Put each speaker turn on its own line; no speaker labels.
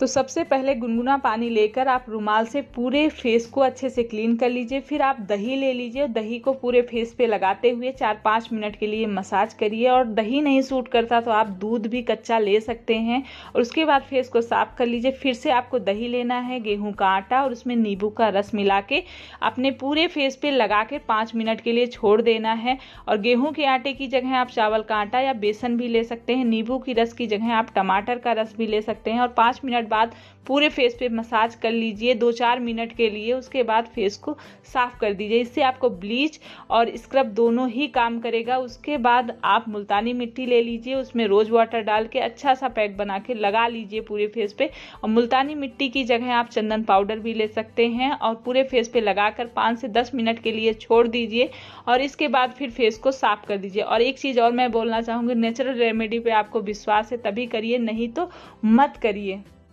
तो सबसे पहले गुनगुना पानी लेकर आप रुमाल से पूरे फेस को अच्छे से क्लीन कर लीजिए फिर आप दही ले लीजिए दही को पूरे फेस पे लगाते हुए चार पाँच मिनट के लिए मसाज करिए और दही नहीं सूट करता तो आप दूध भी कच्चा ले सकते हैं और उसके बाद फेस को साफ कर लीजिए फिर से आपको दही लेना है गेहूँ का आटा और उसमें नींबू का रस मिला के अपने पूरे फेस पर लगा के पाँच मिनट के लिए छोड़ देना है और गेहूँ के आटे की जगह आप चावल का आटा या बेसन भी ले सकते हैं नींबू की रस की जगह आप टमाटर का रस भी ले सकते हैं और पाँच मिनट बाद पूरे फेस पे मसाज कर लीजिए दो चार मिनट के लिए उसके बाद फेस को साफ कर दीजिए इससे आपको ब्लीच और स्क्रब दोनों ही काम करेगा उसके बाद आप मुल्तानी मिट्टी ले लीजिए उसमें रोज़ वाटर डाल के अच्छा सा पैक बना के लगा लीजिए पूरे फेस पे और मुल्तानी मिट्टी की जगह आप चंदन पाउडर भी ले सकते हैं और पूरे फेस पे लगाकर पाँच से दस मिनट के लिए छोड़ दीजिए और इसके बाद फिर फेस को साफ कर दीजिए और एक चीज़ और मैं बोलना चाहूँगी नेचुरल रेमेडी पे आपको विश्वास है तभी करिए नहीं तो मत करिए